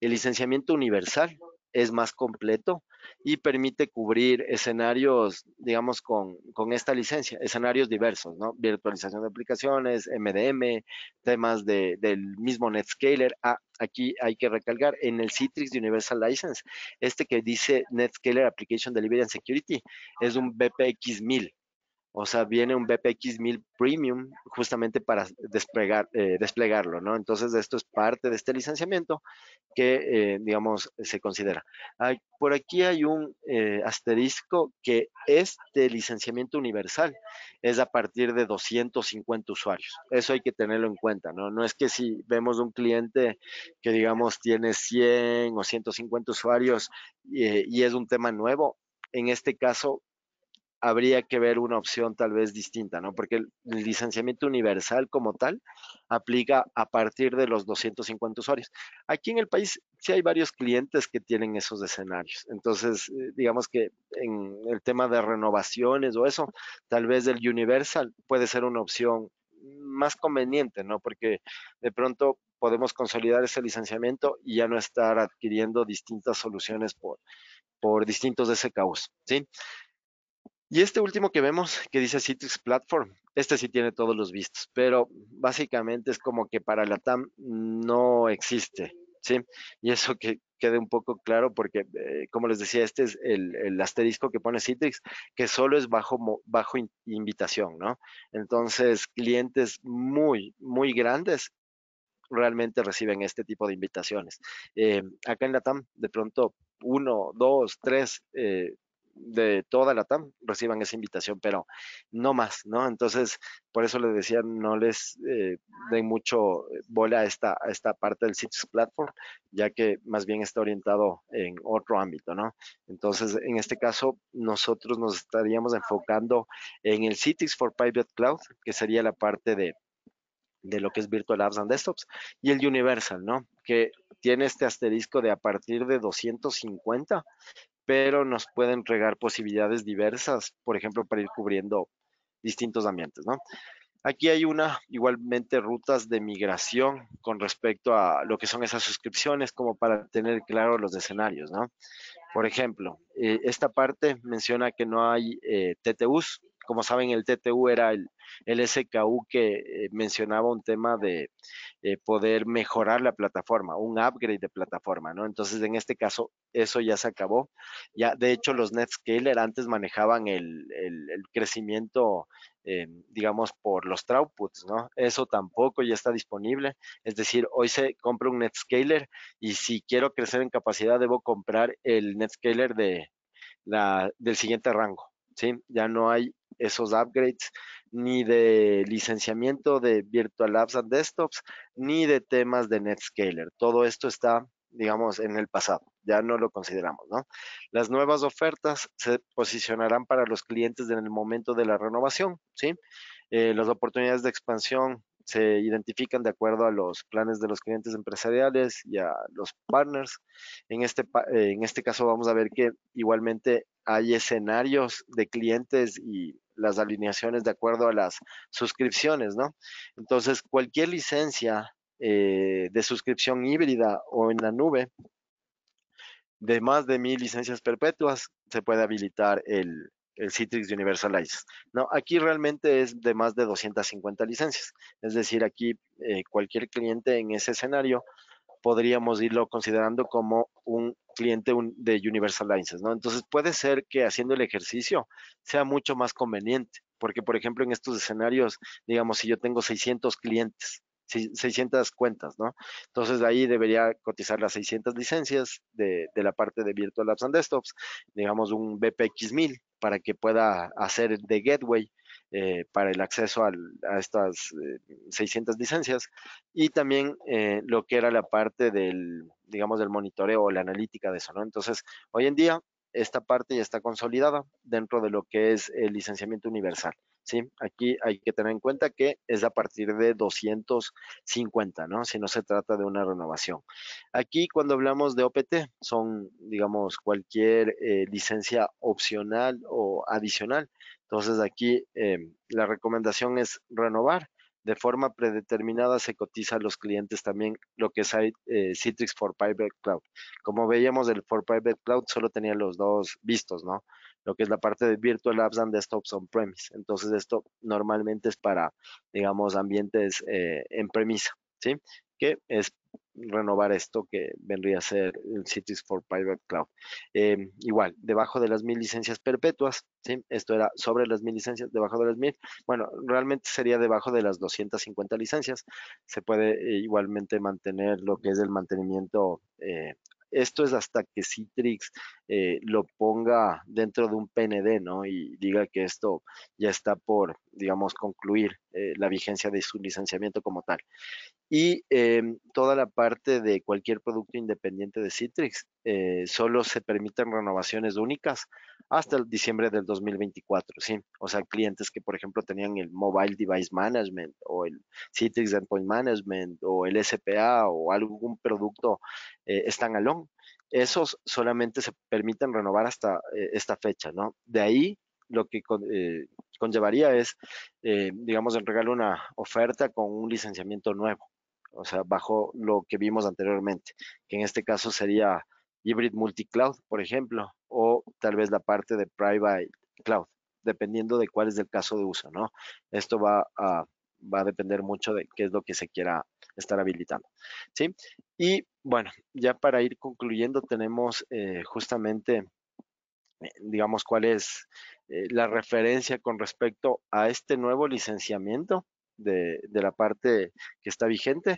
el licenciamiento universal es más completo y permite cubrir escenarios, digamos, con, esta licencia, escenarios diversos, ¿no? Virtualización de aplicaciones, MDM, temas del mismo NetScaler. Ah, aquí hay que recalcar, en el Citrix Universal License, este que dice NetScaler Application Delivery and Security, es un BPX 1000. O sea, viene un BPX 1000 Premium justamente para desplegar, eh, desplegarlo, ¿no? Entonces, esto es parte de este licenciamiento que, eh, digamos, se considera. por aquí hay un eh, asterisco que este licenciamiento universal es a partir de 250 usuarios. Eso hay que tenerlo en cuenta, ¿no? No es que si vemos un cliente que, digamos, tiene 100 o 150 usuarios y es un tema nuevo, en este caso habría que ver una opción tal vez distinta, ¿no? Porque el licenciamiento universal como tal aplica a partir de los 250 usuarios. Aquí en el país sí hay varios clientes que tienen esos escenarios. Entonces, eh, digamos que en el tema de renovaciones o eso, tal vez el universal puede ser una opción más conveniente, ¿no? Porque de pronto podemos consolidar ese licenciamiento y ya no estar adquiriendo distintas soluciones por, por distintos SKUs, ¿sí? Y este último que vemos que dice Citrix Platform, este sí tiene todos los vistos, pero básicamente es como que para la TAM no existe, ¿sí? Y eso que quede un poco claro porque, eh, como les decía, este es el, asterisco que pone Citrix, que solo es bajo, bajo invitación, ¿no? Entonces, clientes muy, muy grandes realmente reciben este tipo de invitaciones. Eh, acá en la TAM, de pronto, uno, dos, tres eh, de toda la TAM reciban esa invitación, pero no más, ¿no? Entonces, por eso les decía, no les eh, den mucho eh, bola a esta, esta parte del Citrix Platform, ya que más bien está orientado en otro ámbito, ¿no? Entonces, en este caso, nosotros nos estaríamos enfocando en el Citrix for Private Cloud, que sería la parte de de lo que es Virtual Apps and Desktops, y el Universal, ¿no? Que tiene este asterisco de a partir de 250 pero nos puede entregar posibilidades diversas, por ejemplo, para ir cubriendo distintos ambientes, ¿no? Aquí hay una, igualmente, rutas de migración con respecto a lo que son esas suscripciones, como para tener claro los escenarios, ¿no? Por ejemplo, eh, esta parte menciona que no hay eh, TTUs, como saben, el TTU era el, SKU que eh, mencionaba un tema de eh, poder mejorar la plataforma, un upgrade de plataforma, ¿no? Entonces, en este caso, eso ya se acabó. Ya, de hecho, los NetScaler antes manejaban el, crecimiento, eh, digamos, por los throughputs, ¿no? Eso tampoco ya está disponible. Es decir, hoy se compra un NetScaler y si quiero crecer en capacidad, debo comprar el NetScaler de del siguiente rango. ¿sí? Ya no hay esos upgrades, ni de licenciamiento de Virtual Apps and Desktops, ni de temas de NetScaler. Todo esto está, digamos, en el pasado. Ya no lo consideramos, ¿no? Las nuevas ofertas se posicionarán para los clientes en el momento de la renovación, ¿sí? Eh, las oportunidades de expansión se identifican de acuerdo a los planes de los clientes empresariales y a los partners. En este, eh, en este caso vamos a ver que igualmente hay escenarios de clientes y las alineaciones de acuerdo a las suscripciones, ¿no? Entonces, cualquier licencia eh, de suscripción híbrida o en la nube de más de mil licencias perpetuas, se puede habilitar el, Citrix Citrix Universalize. No, aquí realmente es de más de 250 licencias. Es decir, aquí eh, cualquier cliente en ese escenario podríamos irlo considerando como un cliente de Universal Lines, ¿no? Entonces puede ser que haciendo el ejercicio sea mucho más conveniente, porque por ejemplo en estos escenarios, digamos, si yo tengo 600 clientes, 600 cuentas, ¿no? Entonces de ahí debería cotizar las 600 licencias de, la parte de Virtual Apps and Desktops, digamos un BPX 1000 para que pueda hacer de gateway eh, para el acceso a estas 600 eh, licencias y también eh, lo que era la parte del, digamos, del monitoreo o la analítica de eso, Entonces, hoy en día esta parte ya está consolidada dentro de lo que es el licenciamiento universal. ¿sí? Aquí hay que tener en cuenta que es a partir de 250, ¿no? Si no se trata de una renovación. Aquí cuando hablamos de OPT, son, digamos, cualquier licencia opcional o adicional entonces aquí em, la recomendación es renovar. De forma predeterminada se cotiza a los clientes también lo que es eh, Citrix for Private Cloud. Como veíamos, el for Private Cloud solo tenía los dos vistos, ¿no? Lo que es la parte de Virtual Apps and Desktops on-premise. Entonces esto normalmente es para, digamos, ambientes eh, en premisa, ¿sí? es renovar esto que vendría a ser el Cities for Private Cloud. Em, igual, debajo de las mil licencias perpetuas, esto era sobre las mil licencias, debajo de las mil, bueno, realmente sería debajo de las 250 licencias. Se puede eh, igualmente mantener lo que es el mantenimiento. Eh, esto es hasta que Citrix eh, lo ponga dentro de un PND, ¿no? Y diga que esto ya está por, digamos, concluir eh, la vigencia de su licenciamiento como tal. Y em, toda la parte de cualquier producto independiente de Citrix, eh, solo se permiten renovaciones únicas hasta el diciembre del 2024, ¿sí? O sea, clientes que, por ejemplo, tenían el Mobile Device Management o el Citrix Endpoint Management o el SPA o algún producto eh, standalone, esos solamente se permiten renovar hasta esta fecha, ¿no? De ahí lo que eh, conllevaría es, eh, digamos, entregarle una oferta con un licenciamiento nuevo, o sea, bajo lo que vimos anteriormente, que en este caso sería Hybrid Multicloud, por ejemplo, o tal vez la parte de Private Cloud, dependiendo de cuál es el caso de uso, ¿no? Esto va a, va a depender mucho de qué es lo que se quiera estar habilitando, ¿sí? Y bueno, ya para ir concluyendo, tenemos eh, justamente, eh, digamos, cuál es eh, la referencia con respecto a este nuevo licenciamiento de, la parte que está vigente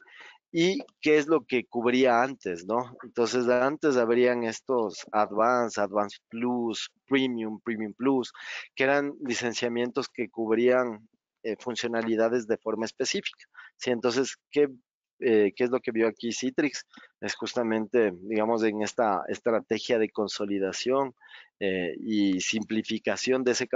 y qué es lo que cubría antes, ¿no? Entonces, antes habrían estos Advance, Advance Plus, Premium, Premium Plus, que eran licenciamientos que cubrían eh, funcionalidades de forma específica. ¿sí? Entonces, ¿qué eh, qué es lo que vio aquí Citrix, es justamente, digamos, en esta estrategia de consolidación eh, y simplificación de ese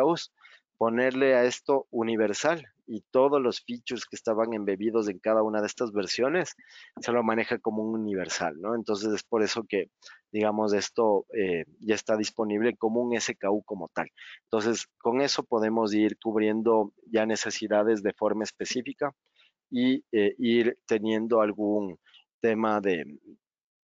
ponerle a esto universal y todos los features que estaban embebidos en cada una de estas versiones se lo maneja como un universal, ¿no? Entonces es por eso que, digamos, esto eh, ya está disponible como un SKU como tal. Entonces, con eso podemos ir cubriendo ya necesidades de forma específica y eh, ir teniendo algún tema de,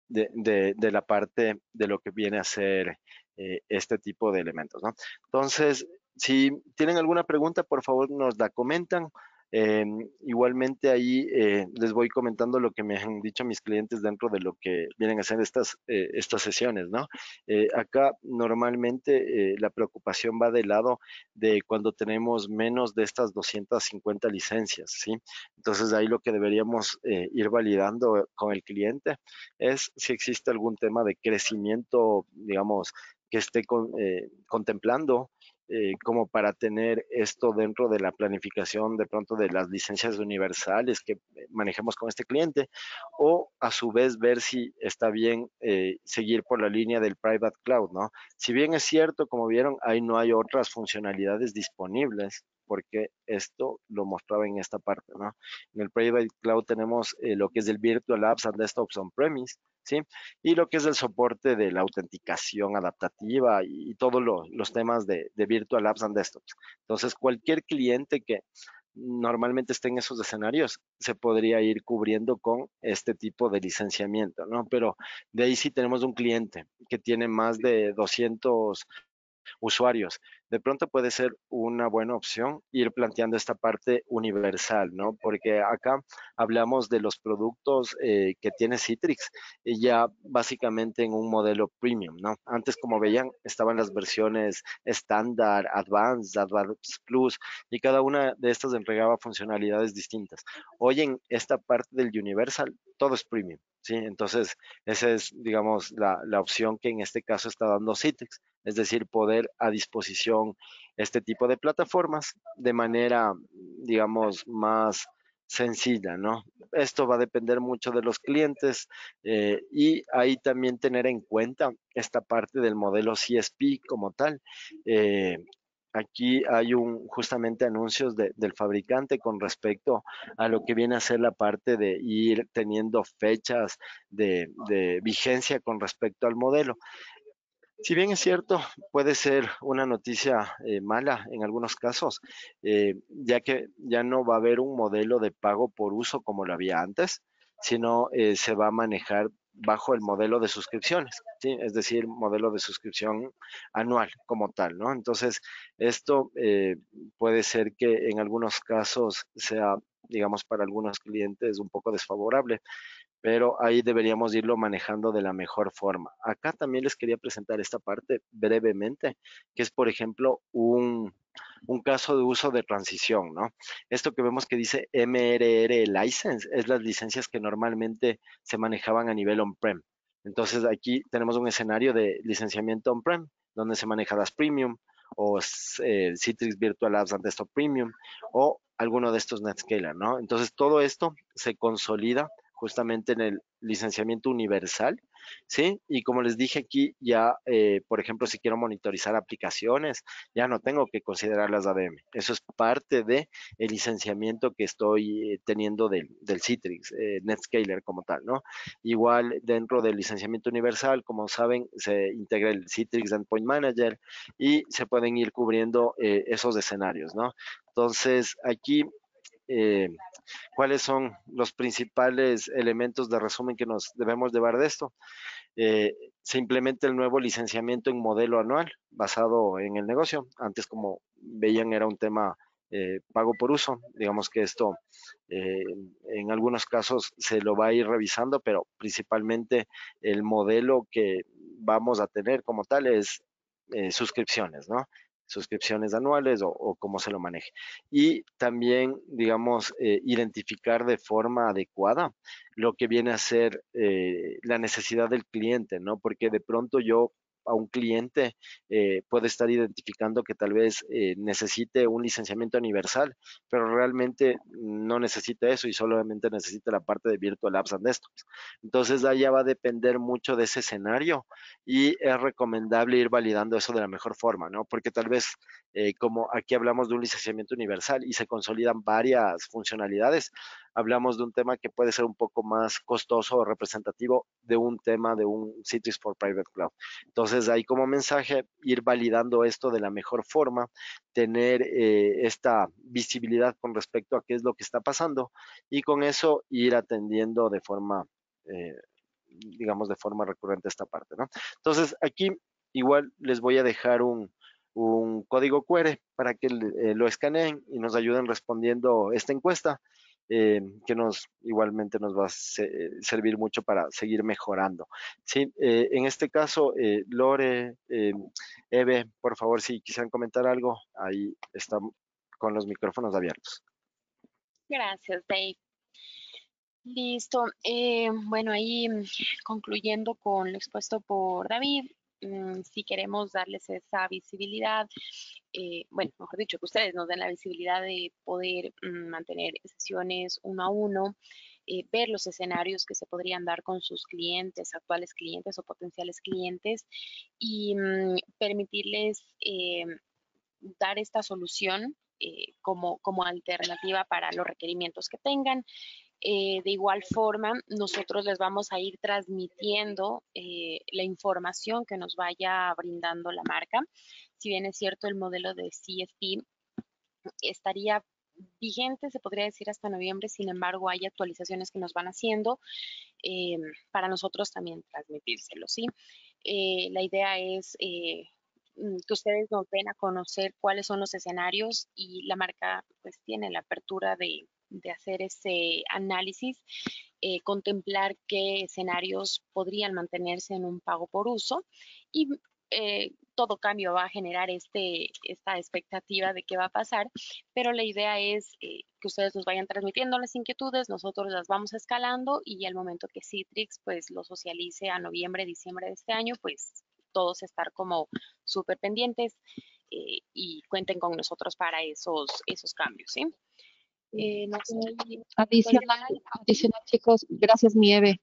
de, de, la parte de lo que viene a ser eh, este tipo de elementos. ¿no? Entonces, si tienen alguna pregunta, por favor nos la comentan Em, igualmente ahí eh, les voy comentando lo que me han dicho mis clientes dentro de lo que vienen a hacer estas, eh, estas sesiones, ¿no? Eh, acá normalmente la preocupación va del lado de cuando tenemos menos de estas 250 licencias, ¿sí? Entonces ahí lo que deberíamos ir validando con el cliente es si existe algún tema de crecimiento, digamos, que esté contemplando eh, como para tener esto dentro de la planificación de pronto de las licencias universales que eh, manejemos con este cliente o a su vez ver si está bien eh, seguir por la línea del private cloud, ¿no? Si bien es cierto, como vieron, ahí no hay otras funcionalidades disponibles porque esto lo mostraba en esta parte, ¿no? En el Private Cloud tenemos eh, lo que es el Virtual Apps and Desktops On-Premise, ¿sí? Y lo que es el soporte de la autenticación adaptativa y, todos los temas de, de, Virtual Apps and Desktops. Entonces, cualquier cliente que normalmente esté en esos escenarios se podría ir cubriendo con este tipo de licenciamiento, ¿no? Pero de ahí sí tenemos un cliente que tiene más de 200 usuarios de pronto puede ser una buena opción ir planteando esta parte universal, ¿no? Porque acá hablamos de los productos eh, que tiene Citrix y ya básicamente en un modelo premium, ¿no? Antes, como veían, estaban las versiones estándar, advanced, advanced plus y cada una de estas entregaba funcionalidades distintas. Hoy en esta parte del universal, todo es premium, ¿sí? Entonces, esa es, digamos, la opción que en este caso está dando Citrix es decir, poder a disposición este tipo de plataformas de manera, digamos, más sencilla, ¿no? Esto va a depender mucho de los clientes eh, y ahí también tener en cuenta esta parte del modelo CSP como tal. Eh, aquí hay un justamente anuncios del fabricante con respecto a lo que viene a ser la parte de ir teniendo fechas de, de vigencia con respecto al modelo. Si bien es cierto, puede ser una noticia eh, mala en algunos casos, eh, ya que ya no va a haber un modelo de pago por uso como lo había antes, sino eh, se va a manejar bajo el modelo de suscripciones, es decir, modelo de suscripción anual como tal, ¿no? Entonces, esto puede ser que en algunos casos sea, digamos, para algunos clientes un poco desfavorable, pero ahí deberíamos irlo manejando de la mejor forma. Acá también les quería presentar esta parte brevemente, que es, por ejemplo, un, caso de uso de transición, ¿no? Esto que vemos que dice MRR license es las licencias que normalmente se manejaban a nivel on-prem. Entonces, aquí tenemos un escenario de licenciamiento on-prem, donde se maneja las premium o eh, Citrix Virtual Apps ante Desktop Premium o alguno de estos NetScaler, ¿no? Entonces, todo esto se consolida justamente en el licenciamiento universal, ¿sí? Y como les dije aquí, ya, eh, por ejemplo, si quiero monitorizar aplicaciones, ya no tengo que considerar las ADM. Eso es parte del el licenciamiento que estoy eh, teniendo del, Citrix, eh, NetScaler como tal, ¿no? Igual dentro del licenciamiento universal, como saben, se integra el Citrix Endpoint Manager y se pueden ir cubriendo esos escenarios, ¿no? Entonces, aquí eh, cuáles son los principales elementos de resumen que nos debemos llevar de esto. Eh, se implementa el nuevo licenciamiento en modelo anual basado en el negocio. Antes, como veían, era un tema eh, pago por uso. Digamos que esto en algunos casos se lo va a ir revisando, pero principalmente el modelo que vamos a tener como tal es suscripciones, ¿no? suscripciones anuales o, cómo se lo maneje. Y también, digamos, eh, identificar de forma adecuada lo que viene a ser eh, la necesidad del cliente, ¿no? Porque de pronto yo a un cliente eh, puede estar identificando que tal vez eh, necesite un licenciamiento universal, pero realmente no necesita eso y solamente necesita la parte de Virtual Apps and Desktop. Entonces, allá va a depender mucho de ese escenario y es recomendable ir validando eso de la mejor forma, ¿no? Porque tal vez eh, como aquí hablamos de un licenciamiento universal y se consolidan varias funcionalidades. Hablamos de un tema que puede ser un poco más costoso o representativo de un tema de un Citrix for Private Cloud. Entonces, ahí como mensaje, ir validando esto de la mejor forma, tener eh, esta visibilidad con respecto a qué es lo que está pasando y con eso ir atendiendo de forma... Eh, digamos de forma recurrente esta parte, Entonces aquí igual les voy a dejar un, un código QR para que eh, lo escaneen y nos ayuden respondiendo esta encuesta, eh, que nos igualmente nos va a servir mucho para seguir mejorando. Sí, eh, en este caso, Lore, Eve, por favor, si quisieran comentar algo, ahí están con los micrófonos abiertos. Gracias, Dave. Listo. bueno, ahí concluyendo con lo expuesto por David, Mm, si queremos darles esa visibilidad, eh, bueno, mejor dicho, que ustedes nos den la visibilidad de poder mm, mantener sesiones uno a uno, eh, ver los escenarios que se podrían dar con sus clientes, actuales clientes o potenciales clientes, y mm, permitirles eh, dar esta solución como, como, alternativa para los requerimientos que tengan. Eh, de igual forma, nosotros les vamos a ir transmitiendo eh, la información que nos vaya brindando la marca. Si bien es cierto, el modelo de CFP estaría vigente, se podría decir, hasta noviembre. Sin embargo, hay actualizaciones que nos van haciendo eh, para nosotros también transmitírselo, ¿sí? la idea es que ustedes nos den a conocer cuáles son los escenarios y la marca pues tiene la apertura de, de hacer ese análisis, eh, contemplar qué escenarios podrían mantenerse en un pago por uso y eh, todo cambio va a generar este, esta expectativa de qué va a pasar, pero la idea es eh, que ustedes nos vayan transmitiendo las inquietudes, nosotros las vamos escalando y al momento que Citrix pues lo socialice a noviembre, diciembre de este año, pues todos estar como súper pendientes y cuenten con nosotros para esos, esos cambios, ¿sí? Eh, adicional, adicional, chicos, gracias, Nieve.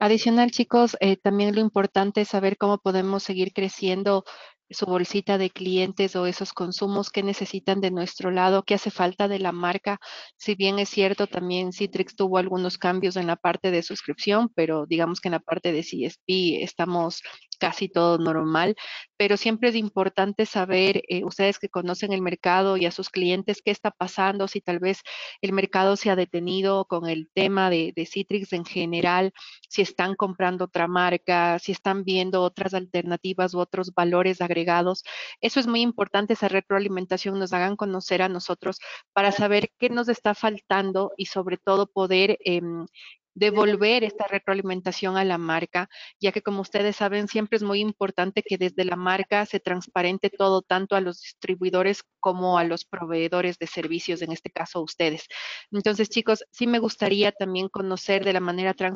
Adicional, chicos, eh, también lo importante es saber cómo podemos seguir creciendo su bolsita de clientes o esos consumos que necesitan de nuestro lado, que hace falta de la marca. Si bien es cierto, también Citrix tuvo algunos cambios en la parte de suscripción, pero digamos que en la parte de CSP estamos casi todo normal, pero siempre es importante saber, eh, ustedes que conocen el mercado y a sus clientes, qué está pasando, si tal vez el mercado se ha detenido con el tema de, de Citrix en general, si están comprando otra marca, si están viendo otras alternativas u otros valores agregados eso es muy importante, esa retroalimentación nos hagan conocer a nosotros para saber qué nos está faltando y sobre todo poder em, devolver esta retroalimentación a la marca, ya que como ustedes saben, siempre es muy importante que desde la marca se transparente todo, tanto a los distribuidores como a los proveedores de servicios, en este caso ustedes. Entonces, chicos, sí me gustaría también conocer de la manera tan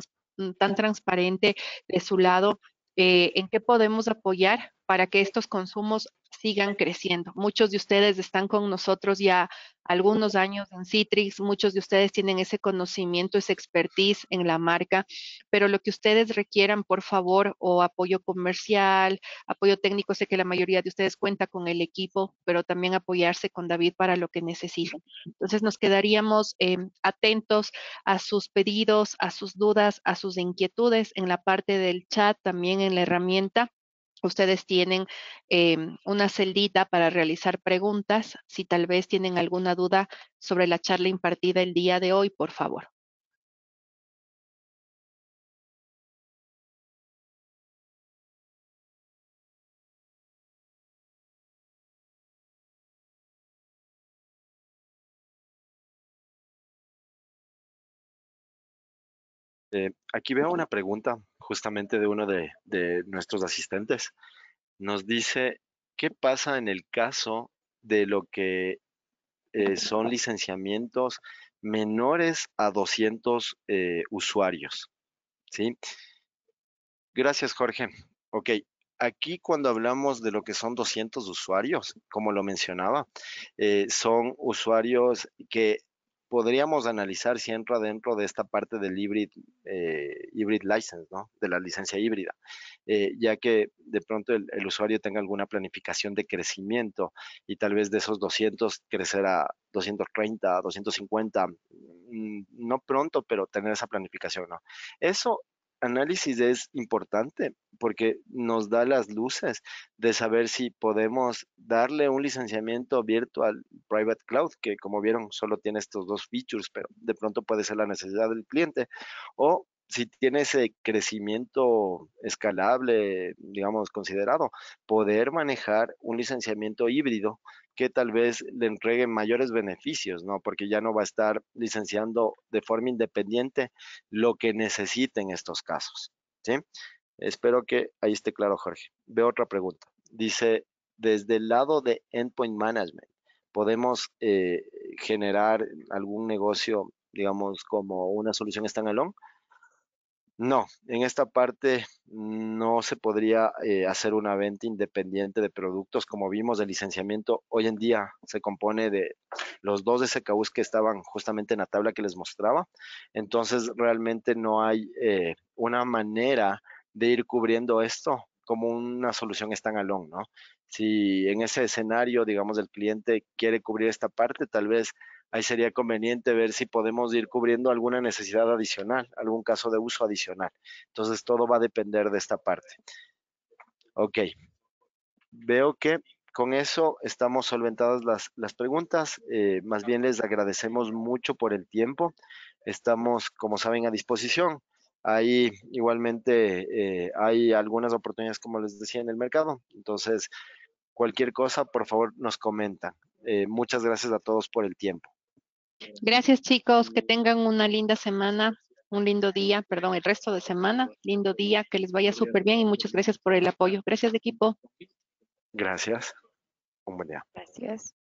transparente de su lado eh, en qué podemos apoyar para que estos consumos sigan creciendo. Muchos de ustedes están con nosotros ya algunos años en Citrix, muchos de ustedes tienen ese conocimiento, esa expertise en la marca, pero lo que ustedes requieran, por favor, o apoyo comercial, apoyo técnico, sé que la mayoría de ustedes cuenta con el equipo, pero también apoyarse con David para lo que necesiten. Entonces nos quedaríamos eh, atentos a sus pedidos, a sus dudas, a sus inquietudes en la parte del chat, también en la herramienta Ustedes tienen em, una celdita para realizar preguntas. Si tal vez tienen alguna duda sobre la charla impartida el día de hoy, por favor. Eh, aquí veo una pregunta justamente de uno de, nuestros asistentes. Nos dice, ¿qué pasa en el caso de lo que eh, son licenciamientos menores a 200 eh, usuarios? ¿Sí? Gracias, Jorge. Ok, aquí cuando hablamos de lo que son 200 usuarios, como lo mencionaba, eh, son usuarios que podríamos analizar si entra dentro de esta parte del hybrid, eh, license, De la licencia híbrida, eh, ya que de pronto el, usuario tenga alguna planificación de crecimiento y tal vez de esos 200 crecer a 230, 250, mm, no pronto, pero tener esa planificación, ¿no? Eso análisis es importante porque nos da las luces de saber si podemos darle un licenciamiento abierto al private cloud, que como vieron solo tiene estos dos features, pero de pronto puede ser la necesidad del cliente, o si tiene ese crecimiento escalable, digamos, considerado, poder manejar un licenciamiento híbrido que tal vez le entreguen mayores beneficios, ¿no? Porque ya no va a estar licenciando de forma independiente lo que necesiten estos casos, ¿sí? Espero que ahí esté claro, Jorge. Veo otra pregunta. Dice, desde el lado de Endpoint Management, ¿podemos eh, generar algún negocio, digamos, como una solución standalone? No, en esta parte no se podría eh, hacer una venta independiente de productos. Como vimos, el licenciamiento hoy en día se compone de los dos SKUs que estaban justamente en la tabla que les mostraba. Entonces, realmente no hay eh, una manera de ir cubriendo esto como una solución standalone, ¿no? Si en ese escenario, digamos, el cliente quiere cubrir esta parte, tal vez ahí sería conveniente ver si podemos ir cubriendo alguna necesidad adicional, algún caso de uso adicional. Entonces, todo va a depender de esta parte. Ok. Veo que con eso estamos solventadas las, preguntas. Eh, más bien les agradecemos mucho por el tiempo. Estamos, como saben, a disposición. Ahí igualmente eh, hay algunas oportunidades, como les decía, en el mercado. Entonces, cualquier cosa, por favor, nos comenta. Eh, muchas gracias a todos por el tiempo. Gracias chicos, que tengan una linda semana, un lindo día, perdón, el resto de semana, lindo día, que les vaya súper bien y muchas gracias por el apoyo. Gracias equipo. Gracias. buen día. Gracias.